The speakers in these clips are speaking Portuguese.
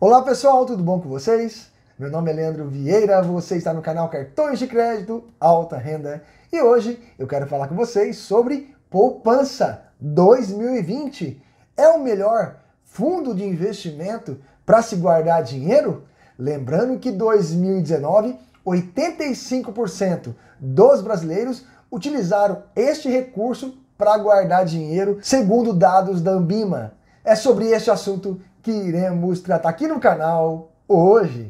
Olá pessoal, tudo bom com vocês? Meu nome é Leandro Vieira, você está no canal Cartões de Crédito Alta Renda e hoje eu quero falar com vocês sobre Poupança 2020. É o melhor fundo de investimento para se guardar dinheiro? Lembrando que 2019, 85% dos brasileiros utilizaram este recurso para guardar dinheiro, segundo dados da Ambima. É sobre este assunto que iremos tratar aqui no canal hoje.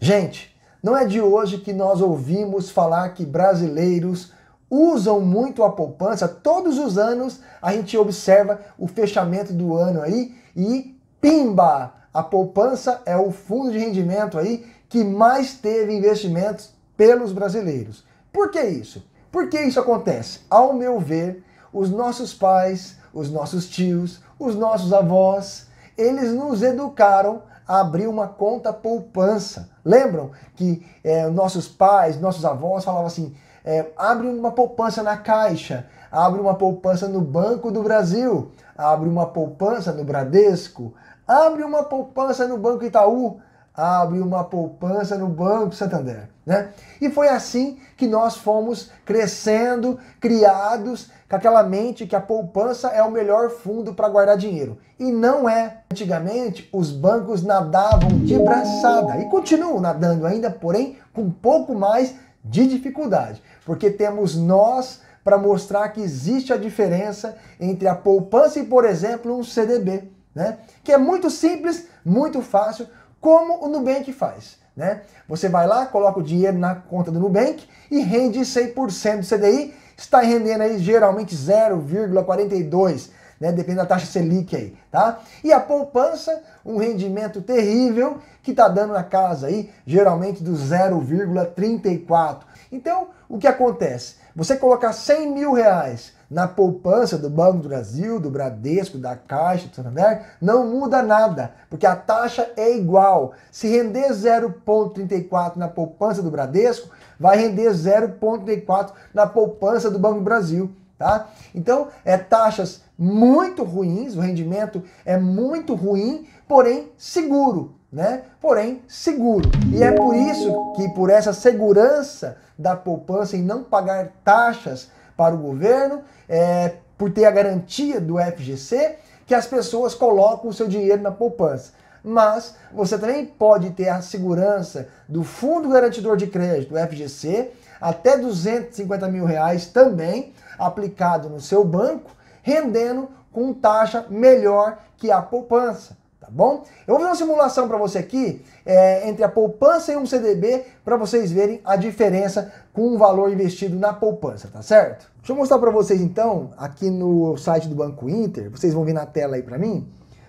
Gente, não é de hoje que nós ouvimos falar que brasileiros usam muito a poupança. Todos os anos a gente observa o fechamento do ano aí e pimba! A poupança é o fundo de rendimento aí que mais teve investimentos pelos brasileiros. Por que isso? Por que isso acontece? Ao meu ver, os nossos pais, os nossos tios, os nossos avós, eles nos educaram a abrir uma conta poupança. Lembram que é, nossos pais, nossos avós falavam assim: é, abre uma poupança na Caixa, abre uma poupança no Banco do Brasil, abre uma poupança no Bradesco, abre uma poupança no Banco Itaú a abrir uma poupança no Banco Santander. Né? E foi assim que nós fomos crescendo, criados com aquela mente que a poupança é o melhor fundo para guardar dinheiro. E não é. Antigamente, os bancos nadavam de braçada e continuam nadando ainda, porém com um pouco mais de dificuldade, porque temos nós para mostrar que existe a diferença entre a poupança e, por exemplo, um CDB, né? que é muito simples, muito fácil como o Nubank faz. Né? Você vai lá, coloca o dinheiro na conta do Nubank e rende 100% do CDI, está rendendo aí geralmente 0,42% né? Depende da taxa Selic aí, tá? E a poupança, um rendimento terrível que tá dando na casa aí, geralmente do 0,34. Então, o que acontece? Você colocar 100 mil reais na poupança do Banco do Brasil, do Bradesco, da Caixa, do Santander, não muda nada, porque a taxa é igual. Se render 0,34 na poupança do Bradesco, vai render 0,34 na poupança do Banco do Brasil tá? Então, é taxas muito ruins, o rendimento é muito ruim, porém seguro, né? Porém seguro. E é por isso que por essa segurança da poupança em não pagar taxas para o governo, é, por ter a garantia do FGC, que as pessoas colocam o seu dinheiro na poupança. Mas você também pode ter a segurança do Fundo Garantidor de Crédito, o FGC, até 250 mil reais também aplicado no seu banco, rendendo com taxa melhor que a poupança. Tá bom? Eu vou fazer uma simulação para você aqui é, entre a poupança e um CDB para vocês verem a diferença com o valor investido na poupança, tá certo? Deixa eu mostrar para vocês então aqui no site do Banco Inter. Vocês vão ver na tela aí para mim.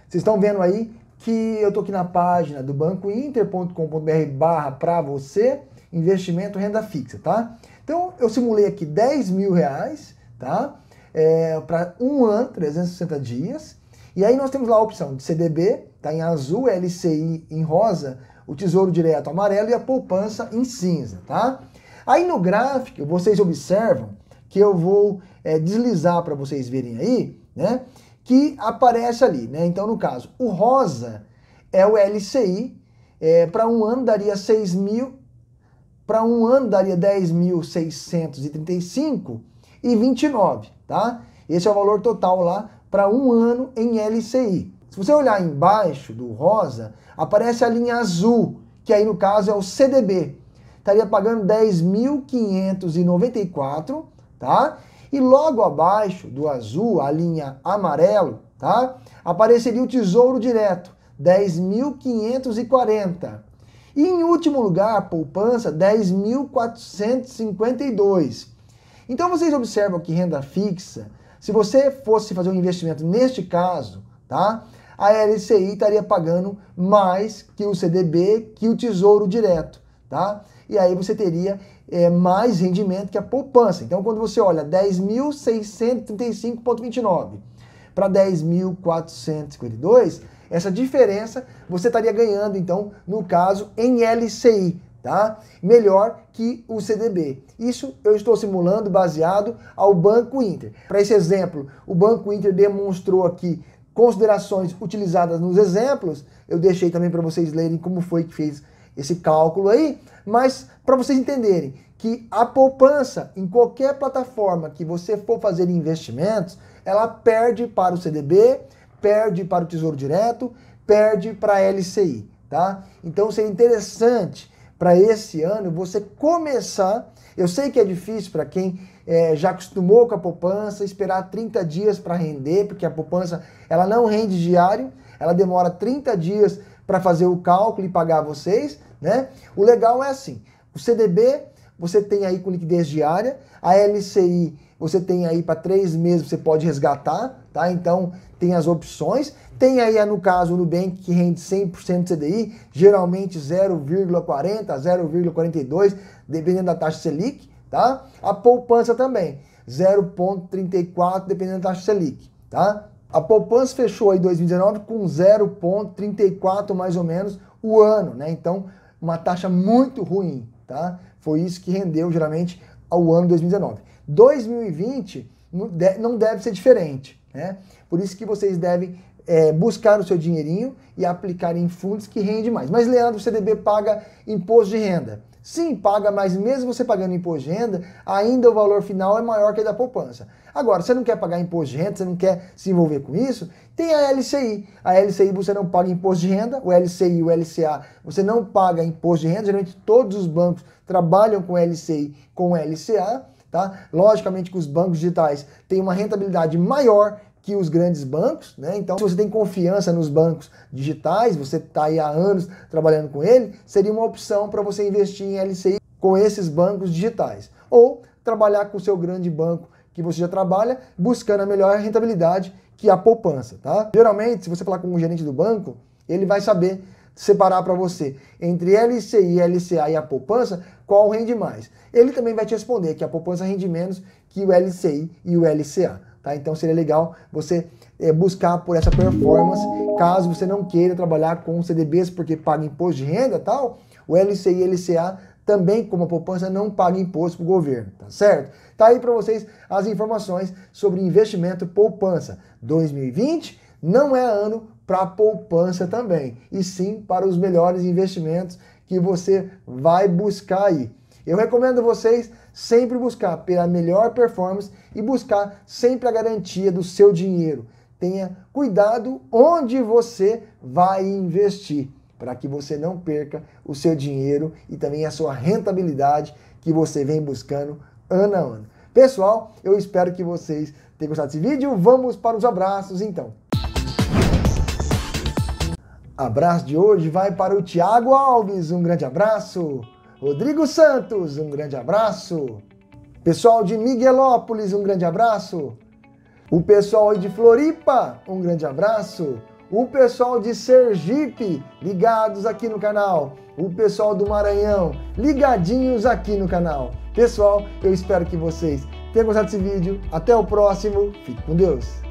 Vocês estão vendo aí que eu tô aqui na página do bancointer.com.br barra para você investimento renda fixa, tá? Então eu simulei aqui 10 mil reais, tá? É, para um ano, 360 dias. E aí nós temos lá a opção de CDB, tá em azul, LCI em rosa, o Tesouro Direto amarelo e a poupança em cinza, tá? Aí no gráfico vocês observam que eu vou é, deslizar para vocês verem aí, né? Que aparece ali, né? Então no caso, o rosa é o LCI, é, para um ano daria 6 mil para um ano daria 10.635 e 29, tá? Esse é o valor total lá para um ano em LCI. Se você olhar embaixo do rosa, aparece a linha azul, que aí no caso é o CDB. Estaria pagando 10.594, tá? E logo abaixo do azul, a linha amarelo, tá? Apareceria o Tesouro Direto, 10.540. E em último lugar, a poupança, 10.452. Então vocês observam que renda fixa, se você fosse fazer um investimento neste caso, tá? A LCI estaria pagando mais que o CDB, que o Tesouro Direto, tá? E aí você teria é, mais rendimento que a poupança. Então quando você olha 10.635.29 para 10.452, essa diferença você estaria ganhando, então, no caso, em LCI, tá? Melhor que o CDB. Isso eu estou simulando baseado ao Banco Inter. Para esse exemplo, o Banco Inter demonstrou aqui considerações utilizadas nos exemplos. Eu deixei também para vocês lerem como foi que fez esse cálculo aí, mas para vocês entenderem que a poupança em qualquer plataforma que você for fazer investimentos, ela perde para o CDB, perde para o Tesouro Direto, perde para a LCI, tá? Então seria é interessante para esse ano você começar. Eu sei que é difícil para quem é, já acostumou com a poupança, esperar 30 dias para render, porque a poupança ela não rende diário, ela demora 30 dias para fazer o cálculo e pagar vocês, né? O legal é assim, o CDB você tem aí com liquidez diária, a LCI você tem aí para três meses você pode resgatar, tá? Então tem as opções. Tem aí, é, no caso, o Nubank que rende 100% CDI, geralmente 0,40, 0,42, dependendo da taxa Selic, tá? A poupança também, 0,34, dependendo da taxa Selic, tá? A poupança fechou aí 2019 com 0,34 mais ou menos o ano, né? Então, uma taxa muito ruim, tá? Foi isso que rendeu geralmente ao ano 2019. 2020 não deve ser diferente. Né? Por isso que vocês devem é, buscar o seu dinheirinho e aplicar em fundos que rende mais. Mas, Leandro, o CDB paga imposto de renda. Sim, paga, mas mesmo você pagando imposto de renda, ainda o valor final é maior que a da poupança. Agora, você não quer pagar imposto de renda, você não quer se envolver com isso, tem a LCI. A LCI você não paga imposto de renda, o LCI e o LCA você não paga imposto de renda, geralmente todos os bancos trabalham com LCI com LCA Tá? Logicamente que os bancos digitais têm uma rentabilidade maior que os grandes bancos, né? Então, se você tem confiança nos bancos digitais, você está aí há anos trabalhando com ele, seria uma opção para você investir em LCI com esses bancos digitais. Ou trabalhar com o seu grande banco que você já trabalha, buscando a melhor rentabilidade que a poupança, tá? Geralmente, se você falar com um gerente do banco, ele vai saber separar para você entre LCI, LCA e a poupança, qual rende mais. Ele também vai te responder que a poupança rende menos que o LCI e o LCA. Tá? Então seria legal você é, buscar por essa performance, caso você não queira trabalhar com CDBs porque paga imposto de renda tal, o LCI e LCA também, como a poupança, não paga imposto para o governo, tá certo? Tá aí para vocês as informações sobre investimento poupança. 2020 não é ano para a poupança também, e sim para os melhores investimentos que você vai buscar aí. Eu recomendo vocês sempre buscar pela melhor performance e buscar sempre a garantia do seu dinheiro. Tenha cuidado onde você vai investir, para que você não perca o seu dinheiro e também a sua rentabilidade que você vem buscando ano a ano. Pessoal, eu espero que vocês tenham gostado desse vídeo. Vamos para os abraços então. Abraço de hoje vai para o Tiago Alves, um grande abraço. Rodrigo Santos, um grande abraço. Pessoal de Miguelópolis, um grande abraço. O pessoal de Floripa, um grande abraço. O pessoal de Sergipe, ligados aqui no canal. O pessoal do Maranhão, ligadinhos aqui no canal. Pessoal, eu espero que vocês tenham gostado desse vídeo. Até o próximo. Fique com Deus.